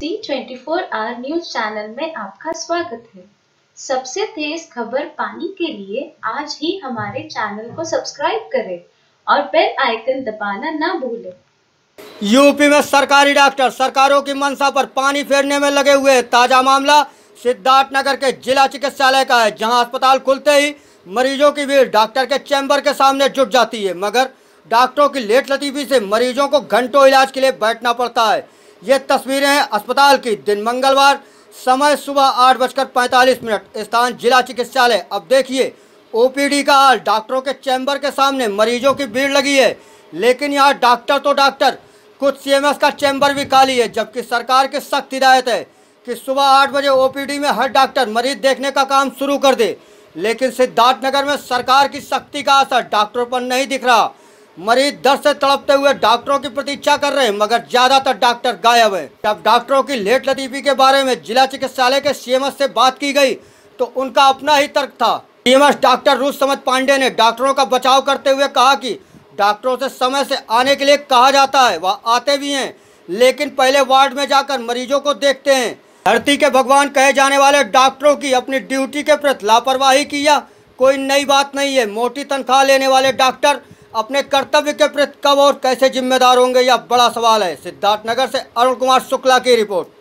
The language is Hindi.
सी twenty four hour news channel में आपका स्वागत है सबसे तेज खबर पानी के लिए आज ही हमारे चैनल को सब्सक्राइब करें और बेल आइकन दबाना ना भूलें यूपी में सरकारी डॉक्टर सरकारों की मंशा पर पानी फेरने में लगे हुए ताजा मामला सिद्धार्थ नगर के जिला चिकित्सालय का है जहां अस्पताल खुलते ही मरीजों की भीड़ डॉक्टर के चैम्बर के सामने जुट जाती है मगर डॉक्टरों की लेट लतीफी से मरीजों को घंटों इलाज के लिए बैठना पड़ता है ये तस्वीरें हैं अस्पताल की दिन मंगलवार समय सुबह आठ बजकर पैंतालीस मिनट स्थान जिला चिकित्सालय अब देखिए ओपीडी का हाल डॉक्टरों के चैम्बर के सामने मरीजों की भीड़ लगी है लेकिन यहाँ डॉक्टर तो डॉक्टर कुछ सीएमएस का चैम्बर भी खाली है जबकि सरकार की सख्त हिदायत है कि सुबह आठ बजे ओपीडी में हर डॉक्टर मरीज देखने का काम शुरू कर दे लेकिन सिद्धार्थनगर में सरकार की सख्ती का असर डॉक्टरों पर नहीं दिख रहा मरीज दर्द से तड़पते हुए डॉक्टरों की प्रतीक्षा कर रहे हैं मगर ज्यादातर डॉक्टर गायब है जब डॉक्टरों की लेट लतीफी के बारे में जिला चिकित्सालय के सीएमएस से बात की गई तो उनका अपना ही तर्क था सीएमएस डॉक्टर रूस समझ पांडे ने डॉक्टरों का बचाव करते हुए कहा कि डॉक्टरों से समय से आने के लिए कहा जाता है वह आते भी हैं लेकिन पहले वार्ड में जाकर मरीजों को देखते हैं धरती के भगवान कहे जाने वाले डॉक्टरों की अपनी ड्यूटी के प्रति लापरवाही किया कोई नई बात नहीं है मोटी तनख्वाह लेने वाले डॉक्टर अपने कर्तव्य के प्रति कब और कैसे जिम्मेदार होंगे यह बड़ा सवाल है सिद्धार्थनगर से अरुण कुमार शुक्ला की रिपोर्ट